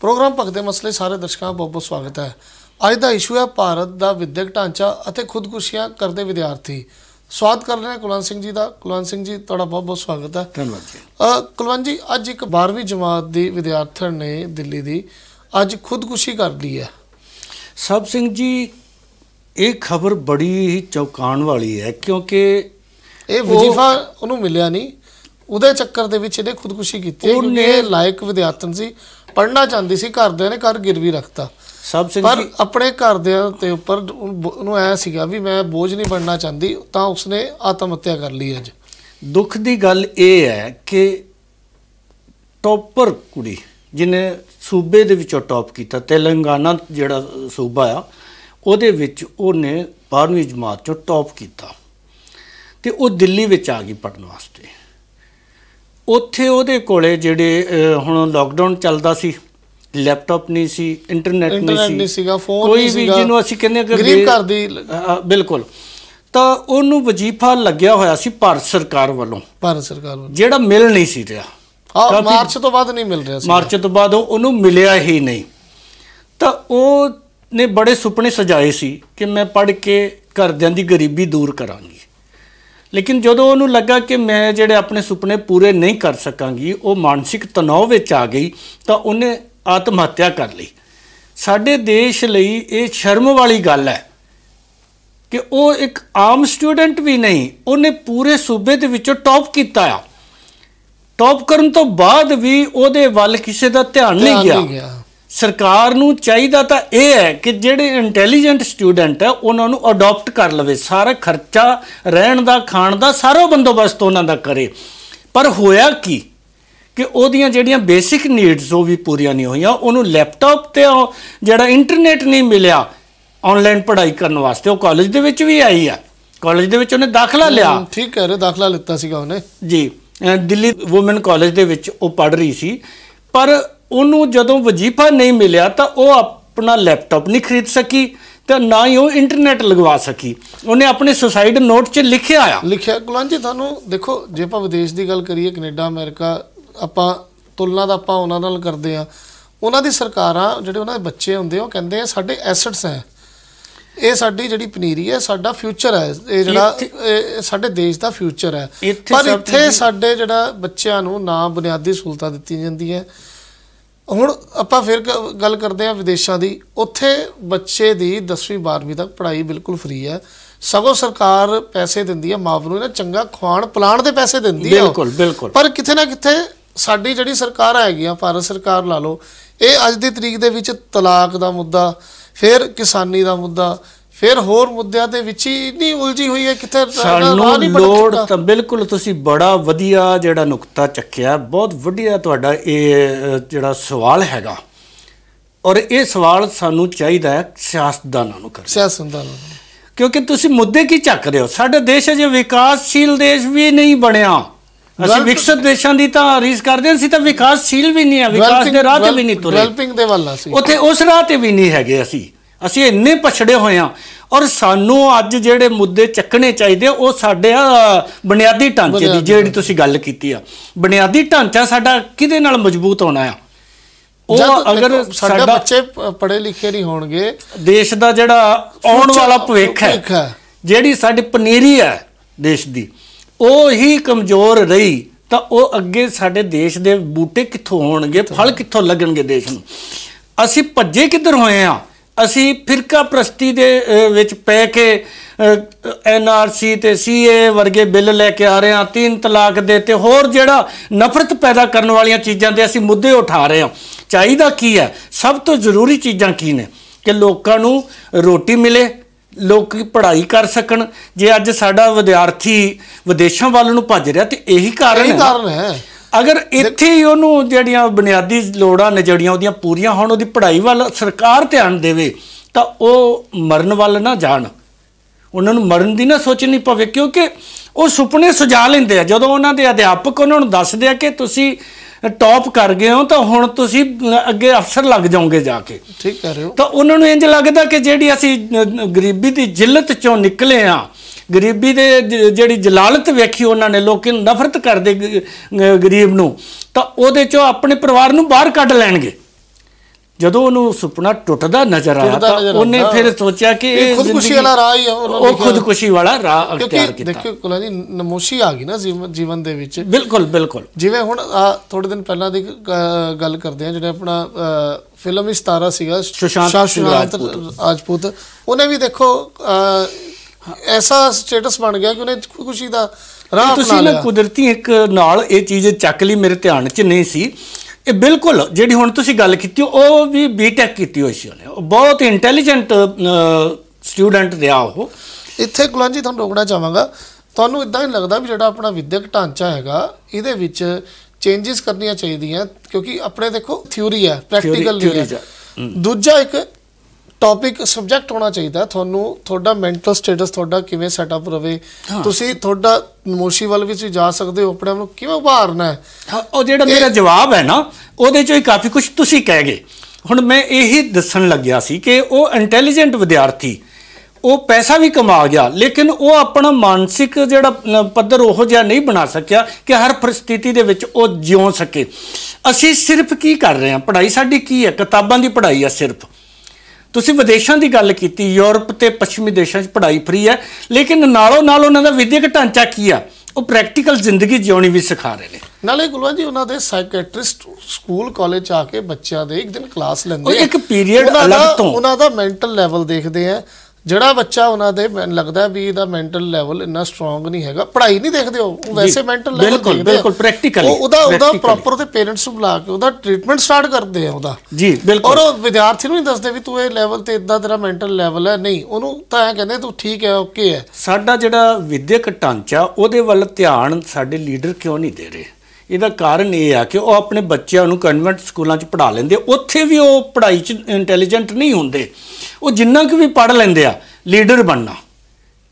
programme ਭਗਦੇ ਮਸਲੇ ਸਾਰੇ ਦਰਸ਼ਕਾਂ ਬਹੁਤ ਬਹੁਤ ਸਵਾਗਤ ਹੈ ਅੱਜ ਦਾ ਇਸ਼ੂ ਹੈ ਭਾਰਤ ਦਾ ਵਿਦਿਅਕ ਢਾਂਚਾ ਅਤੇ ਖੁਦਕੁਸ਼ੀਆਂ ਕਰਦੇ ਵਿਦਿਆਰਥੀ ਸਵਾਗਤ ਕਰ ਰਹੇ ਹਾਂ ਕੁਲਵੰਤ ਸਿੰਘ ਜੀ ਦਾ ਕੁਲਵੰਤ ਸਿੰਘ ਜੀ ਤੁਹਾਡਾ ਬਹੁਤ ਬਹੁਤ ਸਵਾਗਤ ਹੈ ਧੰਨਵਾਦ ਜੀ ਕੁਲਵੰਤ ਜੀ ਅੱਜ ਇੱਕ 12ਵੀਂ ਜਮਾਤ ਦੀ ਵਿਦਿਆਰਥਣ ਨੇ ਦਿੱਲੀ ਦੀ ਅੱਜ ਖੁਦਕੁਸ਼ੀ ਕਰ ਲਈ ਹੈ ਸਭ ਸਿੰਘ ਜੀ ਇਹ ਖਬਰ ਬੜੀ ਹੀ ਚੌਂਕਾਣ ਵਾਲੀ ਹੈ ਕਿਉਂਕਿ ਇਹ ਵਜੀਫਾ ਉਹਨੂੰ ਮਿਲਿਆ ਨਹੀਂ ਉਹਦੇ ਚੱਕਰ ਦੇ ਵਿੱਚ ਇਹਨੇ ਖੁਦਕੁਸ਼ੀ ਕੀਤੀ ਕਿਉਂਕਿ ਇਹ ਲਾਇਕ ਵਿਦਿਆਰਥਣ ਸੀ ਪੜਨਾ ਚਾਹੁੰਦੀ ਸੀ ਘਰਦਿਆਂ ਨੇ ਘਰ ਗਿਰਵੀ ਰੱਖਤਾ ਸਭ ਸਿੰਘ ਪਰ ਆਪਣੇ ਘਰਦਿਆਂ ਤੇ ਉੱਪਰ ਉਹਨੂੰ ਐ ਸੀਗਾ ਵੀ ਮੈਂ ਬੋਝ ਨਹੀਂ ਬਣਨਾ ਚਾਹੁੰਦੀ ਤਾਂ ਉਸਨੇ ਆਤਮ ਹੱਤਿਆ ਕਰ ਲਈ ਅੱਜ ਦੁੱਖ ਦੀ ਗੱਲ ਇਹ ਹੈ ਕਿ ਟੌਪਰ ਕੁੜੀ ਜਿਨੇ ਸੂਬੇ ਦੇ ਵਿੱਚੋਂ ਟੌਪ ਕੀਤਾ ਤੇਲੰਗਾਨਾ ਜਿਹੜਾ ਸੂਬਾ ਆ ਉਹਦੇ ਵਿੱਚ ਉਹਨੇ 12ਵੀਂ ਜਮਾਤ ਚੋਂ ਟੌਪ ਕੀਤਾ ਤੇ ਉਹ ਦਿੱਲੀ ਵਿੱਚ ਆ ਗਈ ਪੜਨ ਵਾਸਤੇ ਉੱਥੇ ਉਹਦੇ ਕੋਲੇ ਜਿਹੜੇ ਹੁਣ ਲਾਕਡਾਊਨ ਚੱਲਦਾ ਸੀ ਲੈਪਟਾਪ ਨਹੀਂ ਸੀ ਇੰਟਰਨੈਟ ਨਹੀਂ ਸੀ ਇੰਟਰਨੈਟ ਨਹੀਂ ਸੀਗਾ ਫੋਨ ਨਹੀਂ ਸੀਗਾ ਕੋਈ ਵੀ ਜਿਹਨੂੰ ਅਸੀਂ ਕਹਿੰਦੇ ਕਿ ਗਰੀਬ ਕਰਦੀ ਦੀ ਬਿਲਕੁਲ ਤਾਂ ਉਹਨੂੰ ਵਜੀਫਾ ਲੱਗਿਆ ਹੋਇਆ ਸੀ ਭਾਰਤ ਸਰਕਾਰ ਵੱਲੋਂ ਭਾਰਤ ਸਰਕਾਰ ਵੱਲੋਂ ਜਿਹੜਾ ਮਿਲ ਨਹੀਂ ਸੀ ਰਿਹਾ ਹਾਂ ਮਾਰਚ ਤੋਂ ਬਾਅਦ ਨਹੀਂ ਮਿਲ ਰਿਹਾ ਸੀ ਮਾਰਚ ਤੋਂ ਬਾਅਦ ਉਹਨੂੰ ਮਿਲਿਆ ਹੀ ਨਹੀਂ ਤਾਂ ਉਹ ਨੇ ਬੜੇ ਸੁਪਨੇ ਸਜਾਏ ਸੀ ਕਿ ਮੈਂ ਪੜ੍ਹ ਕੇ ਘਰਦਿਆਂ ਦੀ ਗਰੀਬੀ ਦੂਰ ਕਰਾਂਗੀ ਲੇਕਿਨ ਜਦੋਂ ਉਹਨੂੰ ਲੱਗਾ ਕਿ ਮੈਂ ਜਿਹੜੇ ਆਪਣੇ ਸੁਪਨੇ ਪੂਰੇ ਨਹੀਂ ਕਰ ਸਕਾਂਗੀ ਉਹ ਮਾਨਸਿਕ ਤਣਾਅ ਵਿੱਚ ਆ ਗਈ ਤਾਂ ਉਹਨੇ ਆਤਮ ਹੱਤਿਆ ਕਰ ਲਈ ਸਾਡੇ ਦੇਸ਼ ਲਈ ਇਹ ਸ਼ਰਮ ਵਾਲੀ ਗੱਲ ਹੈ ਕਿ ਉਹ ਇੱਕ ਆਮ ਸਟੂਡੈਂਟ ਵੀ ਨਹੀਂ ਉਹਨੇ ਪੂਰੇ ਸੂਬੇ ਦੇ ਵਿੱਚੋਂ ਟੌਪ ਕੀਤਾ ਆ ਟੌਪ ਕਰਨ ਤੋਂ ਬਾਅਦ ਵੀ ਉਹਦੇ ਵੱਲ ਕਿਸੇ ਦਾ ਧਿਆਨ ਨਹੀਂ ਗਿਆ ਸਰਕਾਰ ਨੂੰ ਚਾਹੀਦਾ ਤਾਂ ਇਹ ਹੈ ਕਿ ਜਿਹੜੇ ਇੰਟੈਲੀਜੈਂਟ ਸਟੂਡੈਂਟ ਹੈ ਉਹਨਾਂ ਨੂੰ ਅਡਾਪਟ ਕਰ ਲਵੇ ਸਾਰਾ ਖਰਚਾ ਰਹਿਣ ਦਾ ਖਾਣ ਦਾ ਸਾਰਾ ਬੰਦੋਬਸਤ ਉਹਨਾਂ ਦਾ ਕਰੇ ਪਰ ਹੋਇਆ ਕੀ ਕਿ ਉਹਦੀਆਂ ਜਿਹੜੀਆਂ ਬੇਸਿਕ ਨੀਡਸ ਉਹ ਵੀ ਪੂਰੀਆਂ ਨਹੀਂ ਹੋਈਆਂ ਉਹਨੂੰ ਲੈਪਟਾਪ ਤੇ ਜਿਹੜਾ ਇੰਟਰਨੈਟ ਨਹੀਂ ਮਿਲਿਆ ਆਨਲਾਈਨ ਪੜ੍ਹਾਈ ਕਰਨ ਵਾਸਤੇ ਉਹ ਕਾਲਜ ਦੇ ਵਿੱਚ ਵੀ ਆਈ ਆ ਕਾਲਜ ਦੇ ਵਿੱਚ ਉਹਨੇ ਦਾਖਲਾ ਲਿਆ ਠੀਕ ਹੈ ਰੇ ਦਾਖਲਾ ਲਿੱਤਾ ਸੀਗਾ ਉਹਨੇ ਜੀ ਦਿੱਲੀ ਔਮਨ ਕਾਲਜ ਦੇ ਵਿੱਚ ਉਹ ਪੜ੍ਹ ਰਹੀ ਸੀ ਪਰ ਉਹਨੂੰ ਜਦੋਂ ਵਜੀਫਾ ਨਹੀਂ ਮਿਲਿਆ ਤਾਂ ਉਹ ਆਪਣਾ ਲੈਪਟਾਪ ਨਹੀਂ ਖਰੀਦ ਸਕੀ ਤੇ ਨਾ ਹੀ ਉਹ ਇੰਟਰਨੈਟ ਲਗਵਾ ਸਕੀ ਉਹਨੇ ਆਪਣੇ ਸੁਸਾਈਡ ਨੋਟ 'ਚ ਲਿਖਿਆ ਆ ਲਿਖਿਆ ਗੁਲਾਮ ਜੀ ਤੁਹਾਨੂੰ ਦੇਖੋ ਜੇ ਆਪਾਂ ਵਿਦੇਸ਼ ਦੀ ਗੱਲ ਕਰੀਏ ਕੈਨੇਡਾ ਅਮਰੀਕਾ ਆਪਾਂ ਤੁਲਨਾ ਦਾ ਆਪਾਂ ਉਹਨਾਂ ਨਾਲ ਕਰਦੇ ਆ ਉਹਨਾਂ ਦੀ ਸਰਕਾਰਾਂ ਜਿਹੜੇ ਉਹਨਾਂ ਦੇ ਬੱਚੇ ਹੁੰਦੇ ਉਹ ਕਹਿੰਦੇ ਆ ਸਾਡੇ ਐਸੈਟਸ ਹੈ ਇਹ ਸਾਡੀ ਜਿਹੜੀ ਪਨੀਰੀ ਹੈ ਸਾਡਾ ਫਿਊਚਰ ਹੈ ਇਹ ਜਿਹੜਾ ਸਾਡੇ ਦੇਸ਼ ਦਾ ਫਿਊਚਰ ਹੈ ਪਰ ਇੱਥੇ ਸਾਡੇ ਜਿਹੜਾ ਬੱਚਿਆਂ ਨੂੰ ਨਾ ਬੁਨਿਆਦੀ ਸਹੂਲਤਾਂ ਦਿੱਤੀ ਜਾਂਦੀ ਹੈ ਹੁਣ ਆਪਾਂ ਫਿਰ ਗੱਲ ਕਰਦੇ ਆ ਵਿਦੇਸ਼ਾਂ ਦੀ ਉੱਥੇ ਬੱਚੇ ਦੀ 10ਵੀਂ 12ਵੀਂ ਤੱਕ ਪੜ੍ਹਾਈ ਬਿਲਕੁਲ ਫ੍ਰੀ ਹੈ ਸਗੋਂ ਸਰਕਾਰ ਪੈਸੇ ਦਿੰਦੀ ਹੈ ਮਾਪ ਨੂੰ ਨਾ ਚੰਗਾ ਖਾਣ ਪਲਾਣ ਦੇ ਪੈਸੇ ਦਿੰਦੀ ਹੈ ਬਿਲਕੁਲ ਬਿਲਕੁਲ ਪਰ ਕਿਥੇ ਨਾ ਕਿਥੇ ਸਾਡੀ ਜਿਹੜੀ ਸਰਕਾਰ ਆ ਭਾਰਤ ਸਰਕਾਰ ਲਾ ਲਓ ਇਹ ਅੱਜ ਦੀ ਤਰੀਕ ਦੇ ਵਿੱਚ ਤਲਾਕ ਦਾ ਮੁੱਦਾ ਫਿਰ ਕਿਸਾਨੀ ਦਾ ਮੁੱਦਾ ਫਿਰ ਹੋਰ ਮੁੱਦਿਆਂ ਦੇ ਵਿੱਚ ਹੀ ਨਹੀਂ ਉਲਝੀ ਹੋਈ ਹੈ ਕਿੱਥੇ ਸਾਨੂੰ ਲੋੜ ਤਾਂ ਬਿਲਕੁਲ ਤੁਸੀਂ ਬੜਾ ਵਧੀਆ ਜਿਹੜਾ ਨੁਕਤਾ ਚੱਕਿਆ ਬਹੁਤ ਵਧੀਆ ਤੁਹਾਡਾ ਇਹ ਜਿਹੜਾ ਸਵਾਲ ਹੈਗਾ ਔਰ ਇਹ ਸਵਾਲ ਸਾਨੂੰ ਚਾਹੀਦਾ ਹੈ ਸਿਆਸਤਦਾਨਾਂ ਨੂੰ ਕਰਨਾ ਸਿਆਸਤਦਾਨਾਂ ਨੂੰ ਕਿਉਂਕਿ ਤੁਸੀਂ ਮੁੱਦੇ ਕੀ ਚੱਕ ਰਹੇ ਹੋ ਸਾਡੇ ਦੇਸ਼ ਅਜੇ ਵਿਕਾਸਸ਼ੀਲ ਦੇਸ਼ ਵੀ ਨਹੀਂ ਬਣਿਆ ਅਸੀਂ ਵਿਕਸਿਤ ਦੇਸ਼ਾਂ ਦੀ ਤਾਂ ਰੀਸ ਕਰਦੇ ਸੀ ਤਾਂ ਵਿਕਾਸਸ਼ੀਲ ਵੀ ਨਹੀਂ ਆ ਵਿਕਾਸ ਦੇ ਰਾਹ ਤੇ ਵੀ ਨਹੀਂ ਤੁਰੇ ਡਿਵੈਲਪਿੰਗ ਦੇ ਵੱਲ ਅਸੀਂ ਉੱਥੇ ਉਸ ਰਾਹ ਤੇ ਵੀ ਨਹੀਂ ਹੈਗੇ ਅਸੀਂ ਅਸੀਂ ਇੰਨੇ ਪਛੜੇ ਹੋਏ ਆ ਔਰ ਸਾਨੂੰ ਅੱਜ ਜਿਹੜੇ ਮੁੱਦੇ ਚੱਕਣੇ ਚਾਹੀਦੇ ਉਹ ਸਾਡੇ ਆ ਬੁਨਿਆਦੀ ਢਾਂਚੇ ਦੀ ਜਿਹੜੀ ਤੁਸੀਂ ਗੱਲ ਕੀਤੀ ਆ ਬੁਨਿਆਦੀ ਢਾਂਚਾ ਸਾਡਾ ਕਿਹਦੇ ਨਾਲ ਮਜ਼ਬੂਤ ਹੋਣਾ ਆ ਉਹ ਅਗਰ ਸਾਡਾ ਬੱਚੇ ਪੜ੍ਹੇ ਲਿਖੇ ਨਹੀਂ ਹੋਣਗੇ ਦੇਸ਼ ਦਾ ਜਿਹੜਾ ਆਉਣ ਵਾਲਾ ਭਵਿੱਖ ਹੈ ਜਿਹੜੀ ਸਾਡੀ ਪਨੀਰੀ ਹੈ ਦੇਸ਼ ਦੀ ਉਹ ਹੀ ਕਮਜ਼ੋਰ ਰਹੀ ਤਾਂ ਉਹ ਅੱਗੇ ਸਾਡੇ ਦੇਸ਼ ਦੇ ਬੂਟੇ ਕਿੱਥੋਂ ਹੋਣਗੇ ਫਲ ਕਿੱਥੋਂ ਲੱਗਣਗੇ ਦੇਸ਼ ਨੂੰ ਅਸੀਂ ਭੱਜੇ ਕਿੱਧਰ ਹੋਏ ਆ ਅਸੀਂ ਫਿਰਕਾ ਪ੍ਰਸਤੀ ਦੇ ਵਿੱਚ ਪੈ ਕੇ ਐਨਆਰਸੀ ਤੇ ਸੀਏ ਵਰਗੇ ਬਿੱਲ ਲੈ ਕੇ ਆ ਰਹੇ ਹਾਂ ਤਿੰਨ ਤਲਾਕ ਦੇ ਤੇ ਹੋਰ ਜਿਹੜਾ ਨਫ਼ਰਤ ਪੈਦਾ ਕਰਨ ਵਾਲੀਆਂ ਚੀਜ਼ਾਂ ਦੇ ਅਸੀਂ ਮੁੱਦੇ ਉਠਾ ਰਹੇ ਹਾਂ ਚਾਹੀਦਾ ਕੀ ਹੈ ਸਭ ਤੋਂ ਜ਼ਰੂਰੀ ਚੀਜ਼ਾਂ ਕੀ ਨੇ ਕਿ ਲੋਕਾਂ ਨੂੰ ਰੋਟੀ ਮਿਲੇ ਲੋਕ ਪੜ੍ਹਾਈ ਕਰ ਸਕਣ ਜੇ ਅੱਜ ਸਾਡਾ ਵਿਦਿਆਰਥੀ ਵਿਦੇਸ਼ਾਂ ਵੱਲ ਨੂੰ ਭੱਜ ਰਿਹਾ ਤੇ ਇਹੀ ਕਾਰਨ ਹੈ ਅਗਰ ਇੱਥੇ ਹੀ ਉਹਨੂੰ ਜਿਹੜੀਆਂ ਬੁਨਿਆਦੀ ਲੋੜਾਂ ਨੇ ਜਿਹੜੀਆਂ ਉਹਦੀਆਂ ਪੂਰੀਆਂ ਹੋਣ ਉਹਦੀ ਪੜ੍ਹਾਈ ਵੱਲ ਸਰਕਾਰ ਧਿਆਨ ਦੇਵੇ ਤਾਂ ਉਹ ਮਰਨ ਵੱਲ ਨਾ ਜਾਣ ਉਹਨਾਂ ਨੂੰ ਮਰਨ ਦੀ ਨਾ ਸੋਚਣੀ ਪਵੇ ਕਿਉਂਕਿ ਉਹ ਸੁਪਨੇ ਸੁਝਾ ਲੈਂਦੇ ਆ ਜਦੋਂ ਉਹਨਾਂ ਦੇ ਅਧਿਆਪਕ ਉਹਨਾਂ ਨੂੰ ਦੱਸਦੇ ਆ ਕਿ ਤੁਸੀਂ ਟੌਪ ਕਰ ਗਏ ਹੋ ਤਾਂ ਹੁਣ ਤੁਸੀਂ ਅੱਗੇ ਅਫਸਰ ਲੱਗ ਜਾਓਗੇ ਜਾ ਕੇ ਠੀਕ ਕਰ ਰਹੇ ਹੋ ਤਾਂ ਉਹਨਾਂ ਨੂੰ ਇੰਜ ਲੱਗਦਾ ਕਿ ਜਿਹੜੀ ਅਸੀਂ ਗਰੀਬੀ ਦੀ ਜ਼ਿਲਤ ਚੋਂ ਨਿਕਲੇ ਆ ਗਰੀਬੀ ਦੇ ਜਿਹੜੀ ਜਲਾਲਤ ਵੇਖੀ ਉਹਨਾਂ ਨੇ ਲੋਕੀ ਨਫ਼ਰਤ ਕਰਦੇ ਗਰੀਬ ਨੂੰ ਤਾਂ ਉਹਦੇ ਚੋਂ ਆਪਣੇ ਪਰਿਵਾਰ ਨੂੰ ਬਾਹਰ ਕੱਢ ਲੈਣਗੇ ਜਦੋਂ ਉਹਨੂੰ ਸੁਪਨਾ ਟੁੱਟਦਾ ਨਜ਼ਰ ਆਇਆ ਤਾਂ ਉਹਨੇ ਫਿਰ ਸੋਚਿਆ ਕਿ ਇਹ ਖੁਦਕੁਸ਼ੀ ਵਾਲਾ ਰਾਹ ਹੀ ਉਹ ਖੁਦਕੁਸ਼ੀ ਵਾਲਾ ਰਾਹ ਅਖਤਿਆਰ ਕੀਤਾ ਦੇਖੋ ਕੁਲਾ ਜੀ ਨਮੋਸ਼ੀ ਆ ਗਈ ਨਾ ਜੀਵਨ ਦੇ ਵਿੱਚ ਬਿਲਕੁਲ ਬਿਲਕੁਲ ਜਿਵੇਂ ਹੁਣ ਆ ਥੋੜੇ ਦਿਨ ਪਹਿਲਾਂ ਦੀ ਗੱਲ ਕਰਦੇ ਆ ਜਿਹੜਾ ਆਪਣਾ ਫਿਲਮ ਸਤਾਰਾ ਸੀਗਾ ਸੁਸ਼ਾਂਤ ਰਾਜਪੂਤ ਉਹਨੇ ਵੀ ਦੇਖੋ ਐਸਾ ਸਟੇਟਸ ਬਣ ਗਿਆ ਕਿ ਉਹਨੇ ਖੁਸ਼ੀ ਦਾ ਰਾਹ ਤੁਸੀਂ ਨਾ ਕੁਦਰਤੀ ਇੱਕ ਨਾਲ ਇਹ ਚੀਜ਼ ਚੱਕ ਲਈ ਮੇਰੇ ਧਿਆਨ 'ਚ ਨਹੀਂ ਸੀ ਇਹ ਬਿਲਕੁਲ ਜਿਹੜੀ ਹੁਣ ਤੁਸੀਂ ਗੱਲ ਕੀਤੀ ਉਹ ਵੀ ਬੀਟੈਕ ਕੀਤੀ ਹੋਈ ਸੀ ਉਹਨੇ ਉਹ ਬਹੁਤ ਇੰਟੈਲੀਜੈਂਟ ਸਟੂਡੈਂਟ ਰਿਹਾ ਉਹ ਇੱਥੇ ਜੀ ਤੁਹਾਨੂੰ ਰੋਕਣਾ ਚਾਹਾਂਗਾ ਤੁਹਾਨੂੰ ਇਦਾਂ ਹੀ ਲੱਗਦਾ ਵੀ ਜਿਹੜਾ ਆਪਣਾ ਵਿਦਿਅਕ ਢਾਂਚਾ ਹੈਗਾ ਇਹਦੇ ਵਿੱਚ ਚੇਂਜਸ ਕਰਨੀਆਂ ਚਾਹੀਦੀਆਂ ਕਿਉਂਕਿ ਆਪਣੇ ਦੇਖੋ ਥਿਊਰੀ ਹੈ ਪ੍ਰੈਕਟੀਕਲ ਨਹੀਂ ਹੈ ਦੂਜਾ ਇੱਕ ਟੌਪਿਕ ਸਬਜੈਕਟ ਹੋਣਾ ਚਾਹੀਦਾ ਤੁਹਾਨੂੰ ਤੁਹਾਡਾ ਮੈਂਟਲ ਸਟੇਟਸ ਤੁਹਾਡਾ ਕਿਵੇਂ ਸੈਟਅਪ ਰਵੇ ਤੁਸੀਂ ਤੁਹਾਡਾ ਮੋਸ਼ੀ ਵੱਲ ਵੀ ਤੁਸੀਂ ਜਾ ਸਕਦੇ ਹੋ ਆਪਣੇ ਆਪ ਨੂੰ ਕਿਵੇਂ ਉਭਾਰਨਾ ਉਹ ਜਿਹੜਾ ਮੇਰਾ ਜਵਾਬ ਹੈ ਨਾ ਉਹਦੇ ਚੋਂ ਹੀ ਕਾਫੀ ਕੁਝ ਤੁਸੀਂ ਕਹਿ ਗਏ ਹੁਣ ਮੈਂ ਇਹੀ ਦੱਸਣ ਲੱਗਿਆ ਸੀ ਕਿ ਉਹ ਇੰਟੈਲੀਜੈਂਟ ਵਿਦਿਆਰਥੀ ਉਹ ਪੈਸਾ ਵੀ ਕਮਾ ਗਿਆ ਲੇਕਿਨ ਉਹ ਆਪਣਾ ਮਾਨਸਿਕ ਜਿਹੜਾ ਪੱਧਰ ਉਹ ਜਿਹਾ ਨਹੀਂ ਬਣਾ ਸਕਿਆ ਕਿ ਹਰ ਪ੍ਰਸਥਿਤੀ ਦੇ ਵਿੱਚ ਉਹ ਜਿਉ ਸਕੇ ਅਸੀਂ ਸਿਰਫ ਕੀ ਕਰ ਰਹੇ ਹਾਂ ਪੜ੍ਹਾਈ ਸਾਡੀ ਕੀ ਹੈ ਕਿਤਾਬਾਂ ਦੀ ਪੜ੍ਹਾਈ ਹੈ ਸਿਰਫ ਤੁਸੀਂ ਵਿਦੇਸ਼ਾਂ ਦੀ ਗੱਲ ਕੀਤੀ ਯੂਰਪ ਤੇ ਪੱਛਮੀ ਦੇਸ਼ਾਂ 'ਚ ਪੜ੍ਹਾਈ ਫ੍ਰੀ ਹੈ ਲੇਕਿਨ ਨਾਲੋਂ ਨਾਲ ਉਹਨਾਂ ਦਾ ਵਿਦਿਅਕ ਢਾਂਚਾ ਕੀ ਆ ਉਹ ਪ੍ਰੈਕਟੀਕਲ ਜ਼ਿੰਦਗੀ ਜਿਉਣੀ ਵੀ ਸਿਖਾ ਰਹੇ ਨੇ ਨਾਲੇ ਗੁਲਵਾ ਜੀ ਉਹਨਾਂ ਦੇ ਸਾਈਕੈਟ੍ਰਿਸਟ ਸਕੂਲ ਕਾਲਜ ਆ ਕੇ ਬੱਚਿਆਂ ਦੇ ਇੱਕ ਦਿਨ ਕਲਾਸ ਲੈਂਦੇ ਆ ਇੱਕ ਪੀਰੀਅਡ ਅਲੱਗ ਤੋਂ ਉਹਨਾਂ ਦਾ ਮੈਂਟਲ ਲੈਵਲ ਦੇਖਦੇ ਆ ਜਿਹੜਾ ਬੱਚਾ ਉਹਨਾਂ ਦੇ ਲੱਗਦਾ ਵੀ ਇਹਦਾ ਮੈਂਟਲ ਲੈਵਲ ਇੰਨਾ ਸਟਰੋਂਗ ਨਹੀਂ ਹੈਗਾ ਪੜ੍ਹਾਈ ਨਹੀਂ ਦੇਖਦੇ ਉਹ ਵੈਸੇ ਮੈਂਟਲ ਲੈਵਲ ਬਿਲਕੁਲ ਬਿਲਕੁਲ ਪ੍ਰੈਕਟੀਕਲੀ ਉਹਦਾ ਉਹਦਾ ਪ੍ਰੋਪਰ ਉਹਦੇ ਪੇਰੈਂਟਸ ਨੂੰ ਬੁਲਾ ਕੇ ਉਹਦਾ ਟ੍ਰੀਟਮੈਂਟ ਸਟਾਰਟ ਕਰਦੇ ਆ ਉਹਦਾ ਜੀ ਬਿਲਕੁਲ ਔਰ ਉਹ ਵਿਦਿਆਰਥੀ ਨੂੰ ਨਹੀਂ ਦੱਸਦੇ ਵੀ ਤੂੰ ਇਹ ਲੈਵਲ ਤੇ ਇਦਾਂ ਤੇਰਾ ਮੈਂਟਲ ਲੈਵਲ ਹੈ ਨਹੀਂ ਉਹਨੂੰ ਤਾਂ ਇਹ ਕਹਿੰਦੇ ਤੂੰ ਠੀਕ ਹੈ ਓਕੇ ਹੈ ਸਾਡਾ ਜਿਹੜਾ ਵਿਦਿਅਕ ਢਾਂਚਾ ਉਹਦੇ ਵੱਲ ਧਿਆਨ ਸਾਡੇ ਲੀਡਰ ਕਿਉਂ ਨਹੀਂ ਦੇ ਰਹੇ ਇਹਦਾ ਕਾਰਨ ਇਹ ਆ ਕਿ ਉਹ ਆਪਣੇ ਬੱਚਿਆਂ ਨੂੰ ਕਨਵੈਂਟ ਸਕੂਲਾਂ 'ਚ ਪੜਾ ਲੈਂਦੇ ਉੱਥੇ ਵੀ ਉਹ ਪੜ੍ਹਾਈ 'ਚ ਇੰਟੈਲੀਜੈਂਟ ਨਹੀਂ ਹੁੰਦੇ ਉਹ ਜਿੰਨਾ ਕੁ ਵੀ ਪੜ੍ਹ ਲੈਂਦੇ ਆ ਲੀਡਰ ਬਣਨਾ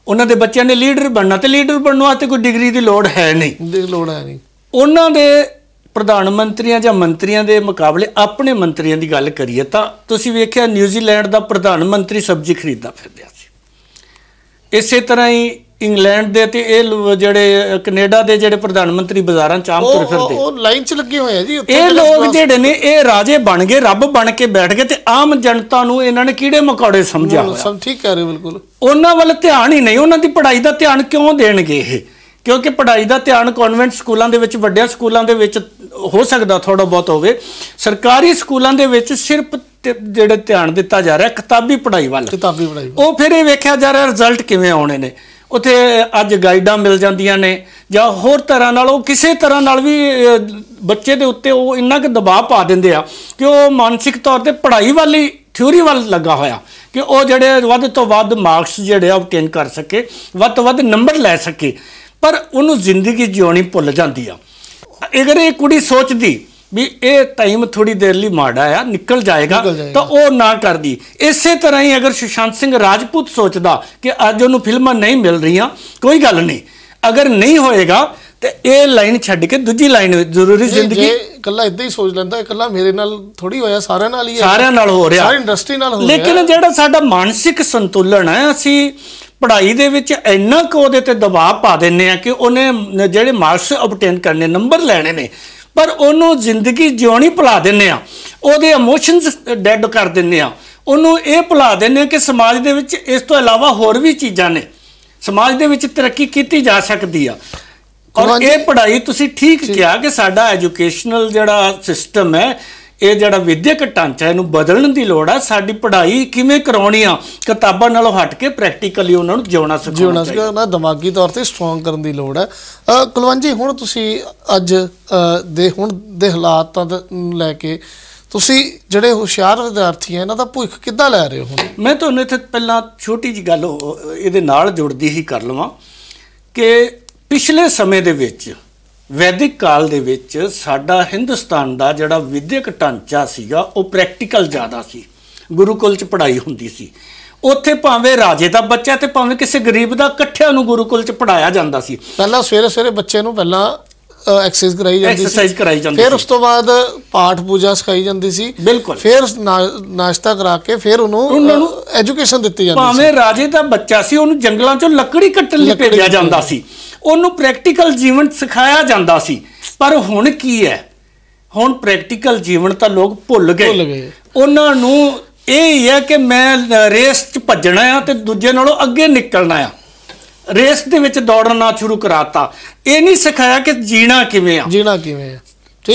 ਉਹਨਾਂ ਦੇ ਬੱਚਿਆਂ ਨੇ ਲੀਡਰ ਬਣਨਾ ਤੇ ਲੀਡਰ ਬਣਨ ਵਾਸਤੇ ਕੋਈ ਡਿਗਰੀ ਦੀ ਲੋੜ ਹੈ ਨਹੀਂ ਦੀ ਲੋੜ ਹੈ ਨਹੀਂ ਉਹਨਾਂ ਦੇ ਪ੍ਰਧਾਨ ਮੰਤਰੀਆਂ ਜਾਂ ਮੰਤਰੀਆਂ ਦੇ ਮੁਕਾਬਲੇ ਆਪਣੇ ਮੰਤਰੀਆਂ ਦੀ ਗੱਲ ਕਰੀਏ ਤਾਂ ਤੁਸੀਂ ਵੇਖਿਆ ਨਿਊਜ਼ੀਲੈਂਡ ਦਾ ਪ੍ਰਧਾਨ ਮੰਤਰੀ ਸਬਜ਼ੀ ਖਰੀਦਦਾ ਫਿਰਦਿਆ ਸੀ ਇਸੇ ਤਰ੍ਹਾਂ ਹੀ ਇੰਗਲੈਂਡ ਦੇ ਤੇ ਇਹ ਜਿਹੜੇ ਕੈਨੇਡਾ ਦੇ ਜਿਹੜੇ ਪ੍ਰਧਾਨ ਮੰਤਰੀ ਬਾਜ਼ਾਰਾਂ ਚ ਆਮ ਤੁਰ ਉਹ ਫਿਰਦੇ ਉਹ ਲਾਈਨ 'ਚ ਲੱਗੇ ਹੋਏ ਆ ਜੀ ਉੱਥੇ ਇਹ ਲੋਕ ਜਿਹੜੇ ਨੇ ਇਹ ਰਾਜੇ ਬਣ ਗਏ ਰੱਬ ਬਣ ਕੇ ਬੈਠ ਗਏ ਤੇ ਆਮ ਜਨਤਾ ਨੂੰ ਇਹਨਾਂ ਨੇ ਕੀੜੇ ਮਕੌੜੇ ਸਮਝਾਇਆ ਹੋਇਆ ਸਭ ਠੀਕ ਕਰ ਰਹੇ ਬਿਲਕੁਲ ਉਹਨਾਂ ਵੱਲ ਧਿਆਨ ਹੀ ਨਹੀਂ ਉਹਨਾਂ ਦੀ ਪੜ੍ਹਾਈ ਦਾ ਧਿਆਨ ਕਿਉਂ ਦੇਣਗੇ ਇਹ ਕਿਉਂਕਿ ਪੜ੍ਹਾਈ ਦਾ ਧਿਆਨ ਕਨਵੈਂਟ ਸਕੂਲਾਂ ਦੇ ਵਿੱਚ ਵੱਡਿਆਂ ਸਕੂਲਾਂ ਦੇ ਵਿੱਚ ਹੋ ਸਕਦਾ ਥੋੜਾ ਬਹੁਤ ਹੋਵੇ ਸਰਕਾਰੀ ਸਕੂਲਾਂ ਦੇ ਵਿੱਚ ਸਿਰਫ ਜਿਹੜੇ ਧਿਆਨ ਦਿੱਤਾ ਜਾ ਰਿਹਾ ਕਿਤਾਬੀ ਪੜ੍ਹਾਈ ਵੱਲ ਕਿਤਾਬੀ ਪੜ੍ਹਾਈ ਉਹ ਫਿਰ ਇਹ ਵੇਖਿਆ ਜਾ ਰਿਹਾ ਰਿਜ਼ਲਟ ਕਿਵੇਂ ਆਉਣੇ ਨੇ ਉੱਥੇ ਅੱਜ ਗਾਈਡਾਂ ਮਿਲ ਜਾਂਦੀਆਂ ਨੇ ਜਾਂ ਹੋਰ ਤਰ੍ਹਾਂ ਨਾਲ ਉਹ ਕਿਸੇ ਤਰ੍ਹਾਂ ਨਾਲ ਵੀ ਬੱਚੇ ਦੇ ਉੱਤੇ ਉਹ ਇੰਨਾ ਕਿ ਦਬਾਅ ਪਾ ਦਿੰਦੇ ਆ ਕਿ ਉਹ ਮਾਨਸਿਕ ਤੌਰ ਤੇ ਪੜ੍ਹਾਈ ਵਾਲੀ ਥਿਊਰੀ ਵੱਲ ਲੱਗਾ ਹੋਇਆ ਕਿ ਉਹ ਜਿਹੜੇ ਵੱਧ ਤੋਂ ਵੱਧ ਮਾਰਕਸ ਜਿਹੜੇ ਆ ਆਬਟੇਨ ਕਰ ਸਕੇ ਵੱਧ ਤੋਂ ਵੱਧ ਨੰਬਰ ਲੈ ਸਕੇ ਪਰ ਉਹਨੂੰ ਜ਼ਿੰਦਗੀ ਜਿਉਣੀ ਭੁੱਲ ਜਾਂਦੀ ਆ ਅਗਰ ਇਹ ਕੁੜੀ ਸੋਚਦੀ ਵੀ ਇਹ ਟਾਈਮ ਥੋੜੀ ਦੇਰ ਲਈ ਮਾੜਾ ਆ ਨਿਕਲ ਜਾਏਗਾ ਤਾਂ ਉਹ ਨਾ ਕਰਦੀ ਇਸੇ ਤਰ੍ਹਾਂ ਹੀ ਅਗਰ ਸੁਸ਼ਾਂਤ ਸਿੰਘ ਰਾਜਪੂਤ ਸੋਚਦਾ ਕਿ ਅੱਜ ਉਹਨੂੰ ਫਿਲਮਾਂ ਨਹੀਂ ਮਿਲ ਰਹੀਆਂ ਕੋਈ ਗੱਲ ਨਹੀਂ ਅਗਰ ਨਹੀਂ ਹੋਏਗਾ ਤੇ ਇਹ ਲਾਈਨ ਛੱਡ ਕੇ ਦੂਜੀ ਲਾਈਨ ਜ਼ਰੂਰੀ ਜ਼ਿੰਦਗੀ ਇਕੱਲਾ ਇਦਾਂ ਹੀ ਸੋਚ ਲੈਂਦਾ ਇਕੱਲਾ ਮੇਰੇ ਨਾਲ ਥੋੜੀ ਹੋਇਆ ਸਾਰਿਆਂ ਨਾਲ ਹੀ ਸਾਰਿਆਂ ਨਾਲ ਹੋ ਰਿਹਾ ਸਾਰੀ ਇੰਡਸਟਰੀ ਨਾਲ ਹੋ ਰਿਹਾ ਲੇਕਿਨ ਜਿਹੜਾ ਸਾਡਾ ਮਾਨਸਿਕ ਸੰਤੁਲਨ ਹੈ ਅਸੀਂ ਪੜ੍ਹਾਈ ਦੇ ਵਿੱਚ ਇੰਨਾ ਕੁ ਉਹਦੇ ਤੇ ਦਬਾਅ ਪਾ ਦਿੰਨੇ ਆ ਕਿ ਉਹਨੇ ਜਿਹੜੇ ਮਾਰਕਸ ਅਬਟੇਨ ਕਰਨੇ ਨੰਬਰ ਲੈਣੇ ਨੇ ਪਰ ਉਹਨੂੰ ਜ਼ਿੰਦਗੀ ਜਿਉਣੀ ਭੁਲਾ ਦਿੰਨੇ ਆ ਉਹਦੇ ਇਮੋਸ਼ਨਸ ਡੈੱਡ ਕਰ ਦਿੰਨੇ ਆ ਉਹਨੂੰ ਇਹ ਭੁਲਾ ਦਿੰਨੇ ਕਿ ਸਮਾਜ ਦੇ ਵਿੱਚ ਇਸ ਤੋਂ ਇਲਾਵਾ ਹੋਰ ਵੀ ਚੀਜ਼ਾਂ ਨੇ ਸਮਾਜ ਦੇ ਵਿੱਚ ਤਰੱਕੀ ਕੀਤੀ ਜਾ ਸਕਦੀ ਆ ਔਰ ਇਹ ਪੜ੍ਹਾਈ ਤੁਸੀਂ ਠੀਕ ਕਿਹਾ ਕਿ ਸਾਡਾ ਐਜੂਕੇਸ਼ਨਲ ਜਿਹੜਾ ਸਿਸਟਮ ਹੈ ਇਹ ਜਿਹੜਾ ਵਿਦਿਅਕ ਢਾਂਚਾ ਇਹਨੂੰ ਬਦਲਣ ਦੀ ਲੋੜ ਆ ਸਾਡੀ ਪੜ੍ਹਾਈ ਕਿਵੇਂ ਕਰਾਉਣੀ ਆ ਕਿਤਾਬਾਂ ਨਾਲੋਂ ਹਟ ਕੇ ਪ੍ਰੈਕਟੀਕਲੀ ਉਹਨਾਂ ਨੂੰ ਜਿਉਣਾ ਸਿਖਾਉਣਾ ਜਿਉਣਾ ਸਿਖਾਉਣਾ ਦਿਮਾਗੀ ਤੌਰ ਤੇ ਸਟਰੋਂਗ ਕਰਨ ਦੀ ਲੋੜ ਆ ਕੁਲਵੰਜੀ ਹੁਣ ਤੁਸੀਂ ਅੱਜ ਦੇ ਹੁਣ ਦੇ ਹਾਲਾਤਾਂ ਨੂੰ ਲੈ ਕੇ ਤੁਸੀਂ ਜਿਹੜੇ ਹੁਸ਼ਿਆਰ ਵਿਦਿਆਰਥੀ ਆ ਇਹਨਾਂ ਦਾ ਭੁੱਖ ਕਿੱਦਾਂ ਲੈ ਰਹੇ ਹੋ ਮੈਂ ਤੁਹਾਨੂੰ ਇੱਥੇ ਪਹਿਲਾਂ ਛੋਟੀ ਜੀ ਗੱਲ ਇਹਦੇ ਨਾਲ ਜੁੜਦੀ ਹੀ ਕਰ ਲਵਾਂ ਕਿ ਪਿਛਲੇ ਸਮੇਂ ਦੇ ਵਿੱਚ ਵੈਦਿਕ ਕਾਲ ਦੇ ਵਿੱਚ ਸਾਡਾ ਹਿੰਦੁਸਤਾਨ ਦਾ ਜਿਹੜਾ ਵਿਦਿਅਕ ਢਾਂਚਾ ਸੀਗਾ ਉਹ ਪ੍ਰੈਕਟੀਕਲ ਜ਼ਿਆਦਾ ਸੀ ਗੁਰੂਕੁਲ ਚ ਪੜ੍ਹਾਈ ਹੁੰਦੀ ਸੀ ਉੱਥੇ ਭਾਵੇਂ ਰਾਜੇ ਦਾ ਬੱਚਾ ਤੇ ਭਾਵੇਂ ਕਿਸੇ ਗਰੀਬ ਦਾ ਇਕੱਠਿਆਂ ਨੂੰ ਗੁਰੂਕੁਲ ਚ ਪੜਾਇਆ ਜਾਂਦਾ ਸੀ ਪਹਿਲਾਂ ਸਵੇਰੇ ਸਵੇਰੇ ਬੱਚੇ ਨੂੰ ਪਹਿਲਾਂ ਐਕਸਰਸਾਈਜ਼ ਕਰਾਈ ਜਾਂਦੀ ਸੀ ਐਕਸਰਸਾਈਜ਼ ਕਰਾਈ ਜਾਂਦੀ ਫਿਰ ਉਸ ਤੋਂ ਬਾਅਦ ਪਾਠ ਪੂਜਾ ਸਿਖਾਈ ਜਾਂਦੀ ਸੀ ਬਿਲਕੁਲ ਫਿਰ ਨਾਸ਼ਤਾ ਕਰਾ ਕੇ ਫਿਰ ਉਹਨੂੰ ਐਜੂਕੇਸ਼ਨ ਦਿੱਤੀ ਜਾਂਦੀ ਸੀ ਭਾਵੇਂ ਰਾਜੇ ਦਾ ਬੱਚਾ ਸੀ ਉਹਨੂੰ ਜੰਗਲਾਂ ਚੋਂ ਲੱਕੜੀ ਕੱਟਣ ਲਈ ਭੇਜਿਆ ਜਾਂਦਾ ਸੀ ਉਹਨੂੰ ਪ੍ਰੈਕਟੀਕਲ ਜੀਵਨ ਸਿਖਾਇਆ ਜਾਂਦਾ ਸੀ ਪਰ ਹੁਣ ਕੀ ਹੈ ਹੁਣ ਪ੍ਰੈਕਟੀਕਲ ਜੀਵਨ ਤਾਂ ਲੋਕ ਭੁੱਲ ਗਏ ਉਹਨਾਂ ਨੂੰ ਇਹ ਹੀ ਹੈ ਕਿ ਮੈਂ ਰੇਸ 'ਚ ਭੱਜਣਾ ਆ ਤੇ ਦੂਜੇ ਨਾਲੋਂ ਅੱਗੇ ਨਿਕਲਣਾ ਆ ਰੇਸ ਦੇ ਵਿੱਚ ਦੌੜਨਾ ਸ਼ੁਰੂ ਕਰਾਤਾ ਇਹ ਨਹੀਂ ਸਿਖਾਇਆ ਕਿ ਜੀਣਾ ਕਿਵੇਂ ਆ ਜੀਣਾ ਕਿਵੇਂ ਆ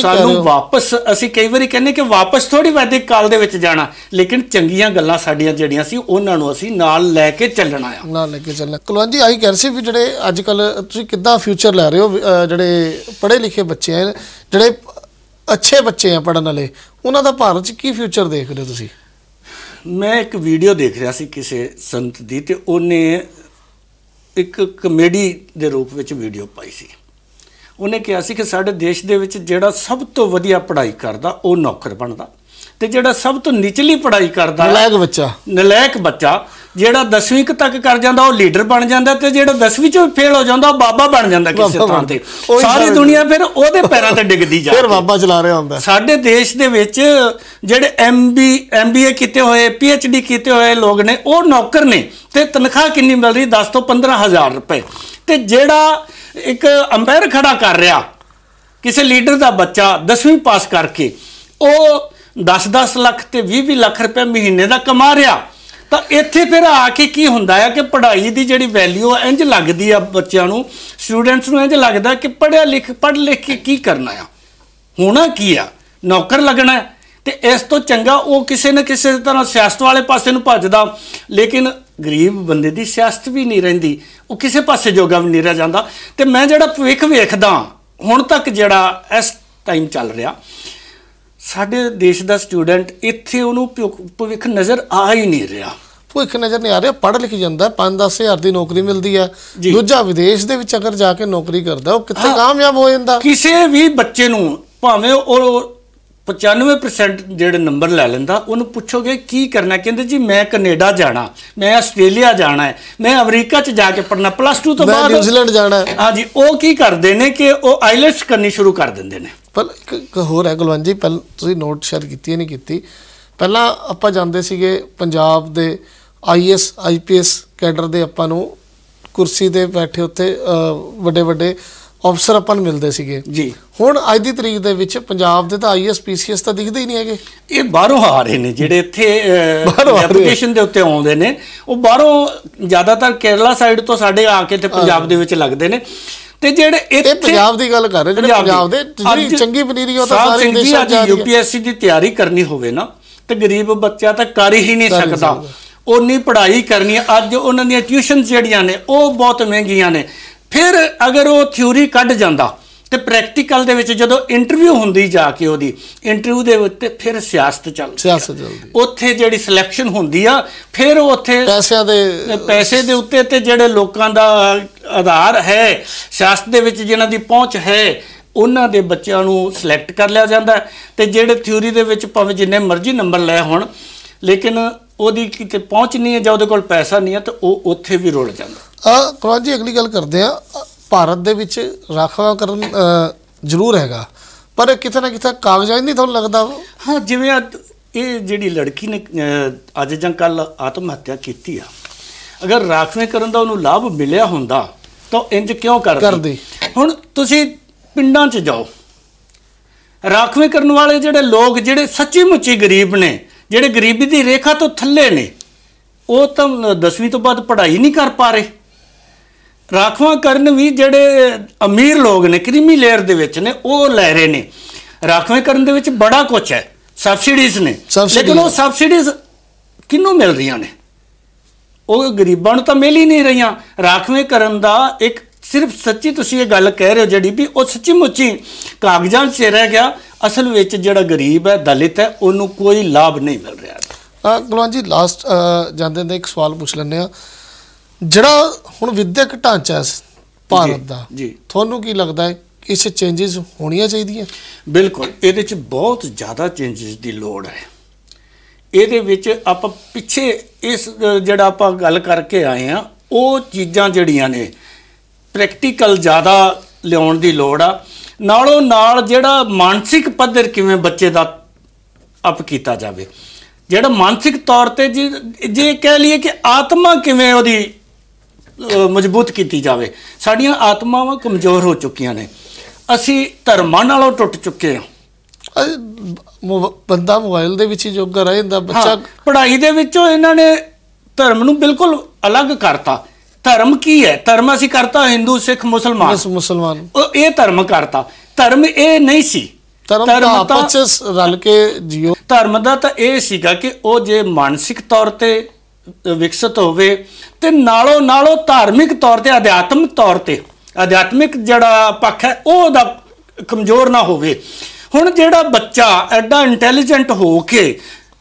ਸਾਨੂੰ ਵਾਪਸ ਅਸੀਂ ਕਈ ਵਾਰੀ ਕਹਿੰਦੇ ਕਿ ਵਾਪਸ ਥੋੜੀ ਵੈਦਿਕ ਕਾਲ ਦੇ ਵਿੱਚ ਜਾਣਾ ਲੇਕਿਨ ਚੰਗੀਆਂ ਗੱਲਾਂ ਸਾਡੀਆਂ ਜਿਹੜੀਆਂ ਸੀ ਉਹਨਾਂ ਨੂੰ ਅਸੀਂ ਨਾਲ ਲੈ ਕੇ ਚੱਲਣਾ ਆ ਨਾਲ ਲੈ ਕੇ ਚੱਲਣਾ ਕੁਲਵੰਤ ਜੀ ਆਹੀ ਕਹਿ ਰਹੇ ਸੀ ਵੀ ਜਿਹੜੇ ਅੱਜ ਕੱਲ ਤੁਸੀਂ ਕਿੱਦਾਂ ਫਿਊਚਰ ਲੈ ਰਹੇ ਹੋ ਜਿਹੜੇ ਪੜ੍ਹੇ ਲਿਖੇ ਬੱਚੇ ਆ ਜਿਹੜੇ ਅੱਛੇ ਬੱਚੇ ਆ ਪੜਨ ਵਾਲੇ ਉਹਨਾਂ ਦਾ ਭਾਰਤ 'ਚ ਕੀ ਫਿਊਚਰ ਦੇਖ ਰਹੇ ਹੋ ਤੁਸੀਂ ਮੈਂ ਇੱਕ ਵੀਡੀਓ ਦੇਖ ਰਿਹਾ ਸੀ ਕਿਸੇ ਸੰਤ ਦੀ ਤੇ ਉਹਨੇ ਇੱਕ ਕਮੇਡੀ ਦੇ ਰੂਪ ਵਿੱਚ ਵੀਡੀਓ ਪਾਈ ਸੀ ਉਹਨੇ ਕਿਹਾ ਸੀ ਕਿ ਸਾਡੇ ਦੇਸ਼ ਦੇ ਵਿੱਚ ਜਿਹੜਾ ਸਭ ਤੋਂ ਵਧੀਆ ਪੜ੍ਹਾਈ ਕਰਦਾ ਉਹ ਨੌਕਰ ਬਣਦਾ ਤੇ ਜਿਹੜਾ ਸਭ ਤੋਂ ਨਿਚਲੀ ਪੜਾਈ ਕਰਦਾ ਨਲਾਇਕ ਬੱਚਾ ਨਲਾਇਕ ਬੱਚਾ ਜਿਹੜਾ 10ਵੀਂ ਤੱਕ ਕਰ ਜਾਂਦਾ ਉਹ ਲੀਡਰ ਬਣ ਜਾਂਦਾ ਤੇ ਜਿਹੜਾ 10ਵੀਂ ਚੋਂ ਫੇਲ ਹੋ ਜਾਂਦਾ ਉਹ ਬਾਬਾ ਬਣ ਜਾਂਦਾ ਕਿਸੇ ਥਾਂ ਤੇ ਸਾਰੀ ਦੁਨੀਆ ਫਿਰ ਉਹਦੇ ਪੈਰਾਂ ਤੇ ਡਿੱਗਦੀ ਜਾਂਦੀ ਫਿਰ ਬਾਬਾ ਚਲਾ ਰਿਹਾ ਹੁੰਦਾ ਸਾਡੇ ਦੇਸ਼ ਦੇ ਵਿੱਚ ਜਿਹੜੇ ਐਮਬੀ ਐਮਬੀਏ ਕੀਤੇ ਹੋਏ ਪੀਐਚਡੀ ਕੀਤੇ ਹੋਏ ਲੋਕ ਨੇ ਉਹ ਨੌਕਰ ਨੇ ਤੇ ਤਨਖਾਹ ਕਿੰਨੀ ਮਿਲ ਰਹੀ 10 ਤੋਂ 15000 ਰੁਪਏ ਤੇ ਜਿਹੜਾ ਇੱਕ ਅੰਪਾਇਰ ਖੜਾ ਕਰ ਰਿਹਾ ਕਿਸੇ ਲੀਡਰ ਦਾ ਬੱਚਾ 10ਵੀਂ ਪਾਸ ਕਰਕੇ ਉਹ 10-10 ਲੱਖ ਤੇ 20-20 ਲੱਖ ਰੁਪਏ ਮਹੀਨੇ ਦਾ ਕਮਾ ਰਿਹਾ ਤਾਂ ਇੱਥੇ ਫਿਰ ਆ ਕੇ ਕੀ ਹੁੰਦਾ ਹੈ ਕਿ ਪੜ੍ਹਾਈ ਦੀ ਜਿਹੜੀ ਵੈਲਿਊ ਹੈ ਇੰਜ ਲੱਗਦੀ ਆ ਬੱਚਿਆਂ ਨੂੰ ਸਟੂਡੈਂਟਸ ਨੂੰ ਇੰਜ ਲੱਗਦਾ ਕਿ ਪੜ੍ਹਿਆ ਲਿਖ ਪੜ੍ਹ ਲਿਖ ਕੇ ਕੀ ਕਰਨਾ ਆ ਹੋਣਾ ਕੀ ਆ ਨੌਕਰ ਲੱਗਣਾ ਹੈ ਤੇ ਇਸ ਤੋਂ ਚੰਗਾ ਉਹ ਕਿਸੇ ਨਾ ਕਿਸੇ ਤਰ੍ਹਾਂ ਸਿਆਸਤ ਵਾਲੇ ਪਾਸੇ ਨੂੰ ਭੱਜਦਾ ਲੇਕਿਨ ਗਰੀਬ ਬੰਦੇ ਦੀ ਸਿਆਸਤ ਵੀ ਨਹੀਂ ਰਹਿੰਦੀ ਉਹ ਕਿਸੇ ਪਾਸੇ ਜੋਗਾ ਵੀ ਨਹੀਂ ਰਹਿ ਜਾਂਦਾ ਤੇ ਮੈਂ ਜਿਹੜਾ ਭਵਿੱਖ ਵੇਖਦਾ ਹੁਣ ਤੱਕ ਜਿਹੜਾ ਇਸ ਟਾਈਮ ਚੱਲ ਰਿਹਾ ਸਾਡੇ ਦੇਸ਼ ਦਾ ਸਟੂਡੈਂਟ ਇੱਥੇ ਉਹਨੂੰ ਭਵਿੱਖ ਨਜ਼ਰ ਆ ਹੀ ਨਹੀਂ ਰਿਹਾ ਭਵਿੱਖ ਨਜ਼ਰ ਨਹੀਂ ਆ ਰਿਹਾ ਪੜ੍ਹ ਲਿਖ ਜਾਂਦਾ 5-10000 ਦੀ ਨੌਕਰੀ ਮਿਲਦੀ ਆ ਦੂਜਾ ਵਿਦੇਸ਼ ਦੇ ਵਿੱਚ ਅਗਰ ਜਾ ਕੇ ਨੌਕਰੀ ਕਰਦਾ ਉਹ ਕਿੱਥੇ ਕਾਮਯਾਬ ਹੋ ਜਾਂਦਾ ਕਿਸੇ ਵੀ ਬੱਚੇ ਨੂੰ ਭਾਵੇਂ ਉਹ 95% ਜਿਹੜੇ ਨੰਬਰ ਲੈ ਲੈਂਦਾ ਉਹਨੂੰ ਪੁੱਛੋਗੇ ਕੀ ਕਰਨਾ ਕਹਿੰਦੇ ਜੀ ਮੈਂ ਕੈਨੇਡਾ ਜਾਣਾ ਮੈਂ ਆਸਟ੍ਰੇਲੀਆ ਜਾਣਾ ਹੈ ਮੈਂ ਅਮਰੀਕਾ 'ਚ ਜਾ ਕੇ ਪੜਨਾ ਪਲੱਸ 2 ਤੋਂ ਬਾਅਦ ਮੈਂ ਨਿਊਜ਼ੀਲੈਂਡ ਜਾਣਾ ਹਾਂਜੀ ਉਹ ਕੀ ਕਰਦੇ ਨੇ ਕਿ ਉਹ ਆਈਲੈਟਸ ਕਰਨੀ ਸ਼ੁਰੂ ਕਰ ਦਿੰਦੇ ਨੇ ਪਰ ਇੱਕ ਹੋਰ ਹੈ ਗੁਲਵੰਤ ਜੀ ਪਹਿਲ ਤੁਸੀਂ ਨੋਟ ਸ਼ੇਅਰ ਕੀਤੀ ਨਹੀਂ ਕੀਤੀ ਪਹਿਲਾਂ ਆਪਾਂ ਜਾਂਦੇ ਸੀਗੇ ਪੰਜਾਬ ਦੇ ਆਈਐਸ ਆਈਪੀਐਸ ਕੈਡਰ ਦੇ ਆਪਾਂ ਨੂੰ ਕੁਰਸੀ ਤੇ ਬੈਠੇ ਉੱਤੇ ਵੱਡੇ ਵੱਡੇ ਅਫਸਰ ਆਪਾਂ ਨੂੰ ਮਿਲਦੇ ਸੀਗੇ ਜੀ ਹੁਣ ਅੱਜ ਦੀ ਤਰੀਕ ਦੇ ਵਿੱਚ ਪੰਜਾਬ ਦੇ ਤਾਂ ਆਈਐਸ ਪੀਸੀਐਸ ਤਾਂ ਦਿਖਦੇ ਹੀ ਨਹੀਂ ਹੈਗੇ ਇਹ ਬਾਹਰੋਂ ਆ ਰਹੇ ਨੇ ਜਿਹੜੇ ਇੱਥੇ ਐਪਲੀਕੇਸ਼ਨ ਦੇ ਉੱਤੇ ਆਉਂਦੇ ਨੇ ਉਹ ਬਾਹਰੋਂ ਜ਼ਿਆਦਾਤਰ ਕੇਰਲਾ ਸਾਈਡ ਤੋਂ ਸਾਡੇ ਆ ਕੇ ਤੇ ਪੰਜਾਬ ਦੇ ਵਿੱਚ ਲੱਗਦੇ ਨੇ ਤੇ ਜਿਹੜੇ ਇੱਥੇ ਪੰਜਾਬ ਦੀ ਗੱਲ ਕਰ ਰਹੇ ਜਿਹੜੇ ਪੰਜਾਬ ਦੇ ਜਿਹੜੀ ਚੰਗੀ ਪਨੀਰੀ ਉਹ ਤਾਂ ਸਾਰੇ ਦੇਸ਼ਾਂ ਚ ਆ ਰਹੀ ਯੂਪੀਐਸਸੀ ਦੀ ਤਿਆਰੀ ਕਰਨੀ ਹੋਵੇ ਨਾ ਤੇ ਗਰੀਬ ਬੱਚਾ ਤਾਂ ਕਰ ਹੀ ਨਹੀਂ ਸਕਦਾ ਉਨੀ ਪੜ੍ਹਾਈ ਕਰਨੀ ਅੱਜ ਉਹਨਾਂ ਦੀਆਂ ਟਿਊਸ਼ਨ ਜਿਹੜੀਆਂ ਨੇ ਉਹ ਬਹੁਤ ਮਹਿੰਗੀਆਂ ਨੇ ਫਿਰ ਅਗਰ ਉਹ ਥਿਊਰੀ ਕੱਢ ਜਾਂਦਾ ਤੇ ਪ੍ਰੈਕਟੀਕਲ ਦੇ ਵਿੱਚ ਜਦੋਂ ਇੰਟਰਵਿਊ ਹੁੰਦੀ ਜਾ ਕੇ ਉਹਦੀ ਇੰਟਰਵਿਊ ਦੇ ਉੱਤੇ ਫਿਰ ਸਿਆਸਤ ਚੱਲਦੀ ਸਿਆਸਤ ਚੱਲਦੀ ਉੱਥੇ ਜਿਹੜੀ ਸਿਲੈਕਸ਼ਨ ਹੁੰਦੀ ਆ ਫਿਰ ਉਹ ਉੱਥੇ ਪੈਸਿਆਂ ਦੇ ਪੈਸੇ ਦੇ ਉੱਤੇ ਤੇ ਜਿਹੜੇ ਲੋਕਾਂ ਦਾ ਆਧਾਰ ਹੈ ਸਿਆਸਤ ਦੇ ਵਿੱਚ ਜਿਨ੍ਹਾਂ ਦੀ ਪਹੁੰਚ ਹੈ ਉਹਨਾਂ ਦੇ ਬੱਚਿਆਂ ਨੂੰ ਸਿਲੈਕਟ ਕਰ ਲਿਆ ਜਾਂਦਾ ਤੇ ਜਿਹੜੇ ਥਿਊਰੀ ਦੇ ਵਿੱਚ ਭਾਵੇਂ ਜਿੰਨੇ ਮਰਜ਼ੀ ਨੰਬਰ ਲੈ ਹੋਣ ਲੇਕਿਨ ਉਹਦੀ ਕਿਤੇ ਪਹੁੰਚ ਨਹੀਂ ਹੈ ਜਾਂ ਉਹਦੇ ਕੋਲ ਪੈਸਾ ਨਹੀਂ ਹੈ ਤਾਂ ਉਹ ਉੱਥੇ ਵੀ ਰੁੜ ਜਾਂਦਾ ਆ ਕੁਰਾਨ ਜੀ ਅਗਲੀ ਗੱਲ ਕਰਦੇ ਆ ਭਾਰਤ ਦੇ ਵਿੱਚ ਰਾਖਵਾ ਕਰਨ ਜ਼ਰੂਰ ਹੈਗਾ ਪਰ ਕਿਤੇ ਨਾ ਕਿਤੇ ਕਾਗਜ਼ਾਂ ਨਹੀਂ ਤੁਹਾਨੂੰ ਲੱਗਦਾ ਹਾਂ ਜਿਵੇਂ ਇਹ ਜਿਹੜੀ ਲੜਕੀ ਨੇ ਅੱਜ ਜਾਂ ਕੱਲ ਆਤਮ ਹੱਤਿਆ ਕੀਤੀ ਆ ਅਗਰ ਰਾਖਵੇਂ ਕਰਨ ਦਾ ਉਹਨੂੰ ਲਾਭ ਮਿਲਿਆ ਹੁੰਦਾ ਤਾਂ ਇੰਜ ਕਿਉਂ ਕਰਦੀ ਹੁਣ ਤੁਸੀਂ ਪਿੰਡਾਂ 'ਚ ਜਾਓ ਰਾਖਵੇਂ ਕਰਨ ਵਾਲੇ ਜਿਹੜੇ ਲੋਕ ਜਿਹੜੇ ਸੱਚੀ ਮੁੱਚੀ ਗਰੀਬ ਨੇ ਜਿਹੜੇ ਗਰੀਬੀ ਦੀ ਰੇਖਾ ਤੋਂ ਥੱਲੇ ਨੇ ਉਹ ਤਾਂ 10ਵੀਂ ਤੋਂ ਬਾਅਦ ਪੜ੍ਹਾਈ ਨਹੀਂ ਕਰ ਪਾ ਰਹੇ ਰਾਖਵਾਂ ਕਰਨ ਵੀ ਜਿਹੜੇ ਅਮੀਰ ਲੋਕ ਨੇ ਕ੍ਰੀਮੀ ਲੇਅਰ ਦੇ ਵਿੱਚ ਨੇ ਉਹ ਲੈ ਰਹੇ ਨੇ ਰਾਖਵੇਂ ਕਰਨ ਦੇ ਵਿੱਚ ਬੜਾ ਕੁਝ ਹੈ ਸਬਸਿਡੀਜ਼ ਨੇ ਲੇਕਿਨ ਉਹ ਸਬਸਿਡੀਜ਼ ਕਿੰਨੂੰ ਮਿਲ ਰਹੀਆਂ ਨੇ ਉਹ ਗਰੀਬਾਂ ਨੂੰ ਤਾਂ ਮਿਲ ਹੀ ਨਹੀਂ ਰਹੀਆਂ ਰਾਖਵੇਂ ਕਰਨ ਦਾ ਇੱਕ ਸਿਰਫ ਸੱਚੀ ਤੁਸੀਂ ਇਹ ਗੱਲ ਕਹਿ ਰਹੇ ਹੋ ਜਿਹੜੀ ਵੀ ਉਹ ਸੱਚੀ ਮੁੱਚੀ ਕਾਗਜ਼ਾਂ 'ਚ ਰਹਿ ਗਿਆ ਅਸਲ ਵਿੱਚ ਜਿਹੜਾ ਗਰੀਬ ਹੈ ਦਲਿਤ ਹੈ ਉਹਨੂੰ ਕੋਈ ਲਾਭ ਨਹੀਂ ਮਿਲ ਰਿਹਾ ਗੁਲਾਂ ਜੀ ਲਾਸਟ ਜਾਂਦੇ ਨੇ ਇੱਕ ਸਵਾਲ ਪੁੱਛ ਲੈਣੇ ਆ ਜਿਹੜਾ ਹੁਣ ਵਿਦਿਅਕ ਢਾਂਚਾ ਹੈ ਭਾਰਤ ਦਾ ਤੁਹਾਨੂੰ ਕੀ ਲੱਗਦਾ ਹੈ ਇਸ ਚੇਂਜਸ ਹੋਣੀਆਂ ਚਾਹੀਦੀਆਂ ਬਿਲਕੁਲ ਇਹਦੇ ਵਿੱਚ ਬਹੁਤ ਜ਼ਿਆਦਾ ਚੇਂਜਸ ਦੀ ਲੋੜ ਹੈ ਇਹਦੇ ਵਿੱਚ ਆਪਾਂ ਪਿੱਛੇ ਇਸ ਜਿਹੜਾ ਆਪਾਂ ਗੱਲ ਕਰਕੇ ਆਏ ਆ ਉਹ ਚੀਜ਼ਾਂ ਜਿਹੜੀਆਂ ਨੇ ਪ੍ਰੈਕਟੀਕਲ ਜ਼ਿਆਦਾ ਲਿਆਉਣ ਦੀ ਲੋੜ ਆ ਨਾਲੋਂ ਨਾਲ ਜਿਹੜਾ ਮਾਨਸਿਕ ਪੱਧਰ ਕਿਵੇਂ ਬੱਚੇ ਦਾ ਅਪ ਕੀਤਾ ਜਾਵੇ ਜਿਹੜਾ ਮਾਨਸਿਕ ਤੌਰ ਤੇ ਜੇ ਕਹਿ ਲਈਏ ਕਿ ਆਤਮਾ ਕਿਵੇਂ ਉਹਦੀ ਮਜ਼ਬੂਤ ਕੀਤੀ ਜਾਵੇ ਸਾਡੀਆਂ ਆਤਮਾਵਾਂ ਕਮਜ਼ੋਰ ਹੋ ਚੁੱਕੀਆਂ ਨੇ ਅਸੀਂ ਧਰਮਾਂ ਨਾਲੋਂ ਟੁੱਟ ਚੁੱਕੇ ਹਾਂ ਬੰਦਾ ਮੋਬਾਈਲ ਦੇ ਵਿੱਚ ਹੀ ਜੋਗਾ ਰਹਿੰਦਾ ਬੱਚਾ ਪੜ੍ਹਾਈ ਦੇ ਵਿੱਚੋਂ ਇਹਨਾਂ ਨੇ ਧਰਮ ਨੂੰ ਬਿਲਕੁਲ ਅਲੱਗ ਕਰਤਾ ਧਰਮ ਕੀ ਹੈ ਧਰਮ ਅਸੀਂ ਕਰਤਾ ਹਿੰਦੂ ਸਿੱਖ ਮੁਸਲਮਾਨ ਮੁਸਲਮਾਨ ਇਹ ਧਰਮ ਕਰਤਾ ਧਰਮ ਇਹ ਨਹੀਂ ਸੀ ਧਰਮ ਦਾ ਆਪਸ ਰਲ ਕੇ ਜੀਓ ਧਰਮ ਦਾ ਤਾਂ ਇਹ ਸੀਗਾ ਕਿ ਉਹ ਜੇ ਮਾਨਸਿਕ ਤੌਰ ਤੇ ਵਿਕਸਿਤ ਹੋਵੇ ਤੇ ਨਾਲੋਂ ਨਾਲੋਂ ਧਾਰਮਿਕ ਤੌਰ ਤੇ ਅਧਿਆਤਮਿਕ ਤੌਰ ਤੇ ਅਧਿਆਤਮਿਕ ਜਿਹੜਾ ਪੱਖ ਹੈ ਉਹ ਦਾ ਕਮਜ਼ੋਰ ਨਾ ਹੋਵੇ ਹੁਣ ਜਿਹੜਾ ਬੱਚਾ ਐਡਾ ਇੰਟੈਲੀਜੈਂਟ ਹੋ ਕੇ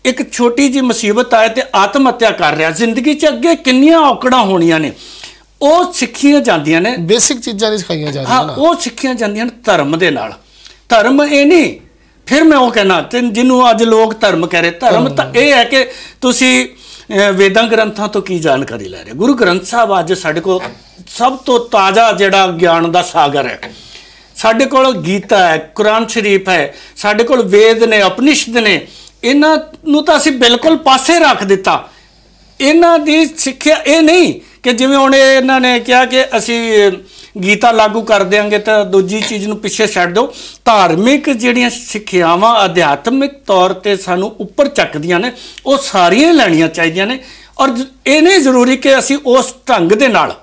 ਇੱਕ ਛੋਟੀ ਜੀ ਮੁਸੀਬਤ ਆਏ ਤੇ ਆਤਮ ਹੱਤਿਆ ਕਰ ਰਿਹਾ ਜ਼ਿੰਦਗੀ 'ਚ ਅੱਗੇ ਕਿੰਨੀਆਂ ਔਕੜਾਂ ਹੋਣੀਆਂ ਨੇ ਉਹ ਸਿੱਖੀਆਂ ਜਾਂਦੀਆਂ ਨੇ ਬੇਸਿਕ ਚੀਜ਼ਾਂ ਨਹੀਂ ਸਿਖਾਈਆਂ ਜਾਂਦੀਆਂ ਹਾਂ ਉਹ ਸਿੱਖੀਆਂ ਜਾਂਦੀਆਂ ਨੇ ਧਰਮ ਦੇ ਨਾਲ ਧਰਮ ਇਹ ਨਹੀਂ ਫਿਰ ਮੈਂ ਉਹ ਕਹਿਣਾ ਜਿਹਨੂੰ ਅੱਜ ਲੋਕ ਧਰਮ ਕਹ ਰਹੇ ਧਰਮ ਤਾਂ ਇਹ ਹੈ ਕਿ ਤੁਸੀਂ ਵੇਦਾਂ ਗ੍ਰੰਥਾਂ ਤੋਂ ਕੀ ਜਾਣਕਾਰੀ ਲੈ ਰਹੇ ਗੁਰੂ ਗ੍ਰੰਥ ਸਾਹਿਬ ਅੱਜ ਸਾਡੇ ਕੋਲ ਸਭ ਤੋਂ ਤਾਜ਼ਾ ਜਿਹੜਾ ਗਿਆਨ ਦਾ ਸਾਗਰ ਹੈ ਸਾਡੇ ਕੋਲ ਗੀਤਾ ਹੈ ਕੁਰਾਨ ਸ਼ਰੀਫ ਹੈ ਸਾਡੇ ਕੋਲ ਵੇਦ ਨੇ ਅਪਨਿਸ਼ਦ ਨੇ ਇਹਨਾਂ ਨੂੰ ਤਾਂ ਅਸੀਂ ਬਿਲਕੁਲ ਪਾਸੇ ਰੱਖ ਦਿੱਤਾ ਇਹਨਾਂ ਦੀ ਸਿੱਖਿਆ ਇਹ ਨਹੀਂ ਕਿ ਜਿਵੇਂ ਹੁਣ ਇਹਨਾਂ ਨੇ ਕਿਹਾ ਕਿ ਅਸੀਂ ਗੀਤਾ ਲਾਗੂ ਕਰ ਦੇਾਂਗੇ ਤਾਂ ਦੂਜੀ ਚੀਜ਼ ਨੂੰ ਪਿੱਛੇ ਛੱਡ ਦਿਓ ਧਾਰਮਿਕ ਜਿਹੜੀਆਂ ਸਿੱਖਿਆਵਾਂ ਅਧਿਆਤਮਿਕ ਤੌਰ ਤੇ ਸਾਨੂੰ ਉੱਪਰ ਚੱਕਦੀਆਂ ਨੇ ਉਹ ਸਾਰੀਆਂ ਲੈਣੀਆਂ ਚਾਹੀਦੀਆਂ ਨੇ ਔਰ ਇਹ ਨਹੀਂ ਜ਼ਰੂਰੀ ਕਿ ਅਸੀਂ ਉਸ ਢੰਗ ਦੇ ਨਾਲ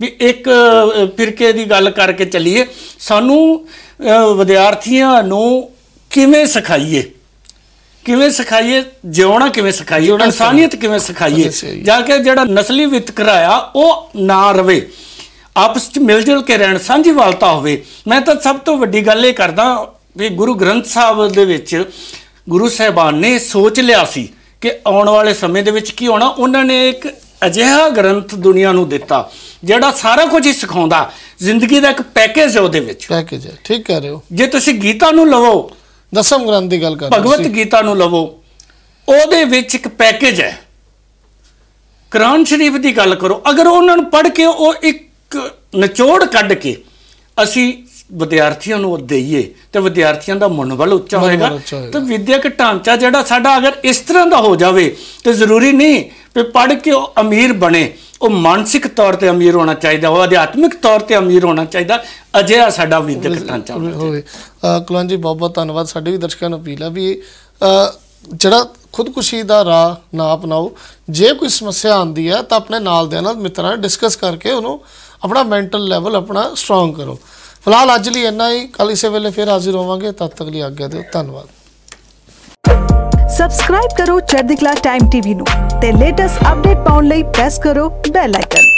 ਵੀ ਇੱਕ ਫਿਰਕੇ ਦੀ ਗੱਲ ਕਰਕੇ ਚੱਲੀਏ ਸਾਨੂੰ ਵਿਦਿਆਰਥੀਆਂ ਨੂੰ ਕਿਵੇਂ ਸਿਖਾਈਏ ਕਿਵੇਂ ਸਿਖਾਈਏ ਜਿਉਣਾ ਕਿਵੇਂ ਸਿਖਾਈਏ ਇਨਸਾਨੀਅਤ ਕਿਵੇਂ ਸਿਖਾਈਏ ਜਾਂ ਕਿ ਜਿਹੜਾ ਨਸਲੀ ਵਿਤਕਰਾਇਆ ਉਹ ਨਾ ਰਵੇ ਆਪਸ ਵਿੱਚ ਮਿਲ ਜੁਲ ਕੇ ਰਹਿਣ ਸਾਂਝੀਵਾਲਤਾ ਹੋਵੇ ਮੈਂ ਤਾਂ ਸਭ ਤੋਂ ਵੱਡੀ ਗੱਲ ਇਹ ਕਰਦਾ ਵੀ ਗੁਰੂ ਗ੍ਰੰਥ ਸਾਹਿਬ ਦੇ ਵਿੱਚ ਗੁਰੂ ਸਾਹਿਬਾਨ ਨੇ ਸੋਚ ਲਿਆ ਸੀ ਕਿ ਆਉਣ ਵਾਲੇ ਸਮੇਂ ਦੇ ਵਿੱਚ ਕੀ ਹੋਣਾ ਉਹਨਾਂ ਨੇ ਇੱਕ ਅਜਿਹਾ ਗ੍ਰੰਥ ਦੁਨੀਆ ਨੂੰ ਦਿੱਤਾ ਜਿਹੜਾ ਸਾਰਾ ਕੁਝ ਹੀ ਸਿਖਾਉਂਦਾ ਜ਼ਿੰਦਗੀ ਦਾ ਇੱਕ ਪੈਕੇਜ ਹੈ ਉਹਦੇ ਵਿੱਚ ਪੈਕੇਜ ਹੈ ਠੀਕ ਕਹਿ ਰਹੇ ਹੋ ਜੇ ਤੁਸੀਂ ਗੀਤਾ ਨੂੰ ਲਵੋ ਦਸਮ ਗ੍ਰੰਥ ਦੀ ਗੱਲ ਕਰ ਭਗਵਤ ਗੀਤਾ ਨੂੰ ਲਵੋ ਉਹਦੇ ਵਿੱਚ ਇੱਕ ਪੈਕੇਜ ਹੈ ਕੁਰਾਨ ਸ਼ਰੀਫ ਦੀ ਗੱਲ ਕਰੋ ਅਗਰ ਉਹਨਾਂ ਨੂੰ ਪੜ੍ਹ ਕੇ ਉਹ ਇੱਕ ਨਿਚੋੜ ਕੱਢ ਕੇ ਅਸੀਂ ਵਿਦਿਆਰਥੀਆਂ ਨੂੰ ਉਹ ਤੇ ਵਿਦਿਆਰਥੀਆਂ ਦਾ ਮਨੋਬਲ ਉੱਚਾ ਹੋਏਗਾ ਤੇ ਵਿਦਿਅਕ ਢਾਂਚਾ ਜਿਹੜਾ ਸਾਡਾ ਅਗਰ ਇਸ ਤਰ੍ਹਾਂ ਦਾ ਹੋ ਜਾਵੇ ਤੇ ਜ਼ਰੂਰੀ ਨਹੀਂ ਵੀ ਪੜ੍ਹ ਕੇ ਉਹ ਅਮੀਰ ਬਣੇ ਉਹ ਮਾਨਸਿਕ ਤੌਰ ਤੇ ਅਮੀਰ ਹੋਣਾ ਚਾਹੀਦਾ ਉਹ ਅਧਿਆਤਮਿਕ ਤੌਰ ਤੇ ਅਮੀਰ ਹੋਣਾ ਚਾਹੀਦਾ ਅਜਿਹਾ ਸਾਡਾ ਵਿਦਿਅਕ ਢਾਂਚਾ ਹੋਵੇ ਕੁਲਵੰਤ ਜੀ ਬਹੁਤ ਬਹੁਤ ਧੰਨਵਾਦ ਸਾਡੇ ਵੀ ਦਰਸ਼ਕਾਂ ਨੂੰ ਅਪੀਲ ਆ ਵੀ ਜਿਹੜਾ ਖੁਦਕੁਸ਼ੀ ਦਾ ਰਾਹ ਨਾ ਅਪਣਾਓ ਜੇ ਕੋਈ ਸਮੱਸਿਆ ਆਂਦੀ ਹੈ ਤਾਂ ਆਪਣੇ ਨਾਲ ਦੇ ਨਾਲ ਮਿੱਤਰਾਂ ਨਾਲ ਡਿਸਕਸ ਕਰਕੇ ਉਹਨੂੰ ਆਪਣਾ ਮੈਂਟਲ ਲੈਵਲ ਆਪਣਾ ਸਟਰੋਂਗ ਕਰੋ ਫਿਲਹਾਲ ਅੱਜ ਲਈ ਇੰਨਾ ਹੀ ਕੱਲ ਇਸੇ ਵੇਲੇ ਫਿਰ ਹਾਜ਼ਰ ਹੋਵਾਂਗੇ ਤਦ ਤੱਕ ਲਈ ਆਗਿਆ ਦਿਓ ਧੰਨਵਾਦ ਸਬਸਕ੍ਰਾਈਬ ਕਰੋ ਚੜ੍ਹਦੀ ਕਲਾ ਟਾਈਮ ਟੀਵੀ ਨੂੰ ਤੇ ਲੇਟੈਸਟ ਅਪਡੇਟ ਪਾਉਣ ਲਈ ਪ੍ਰੈਸ ਕਰੋ ਬੈਲ ਆਈਕਨ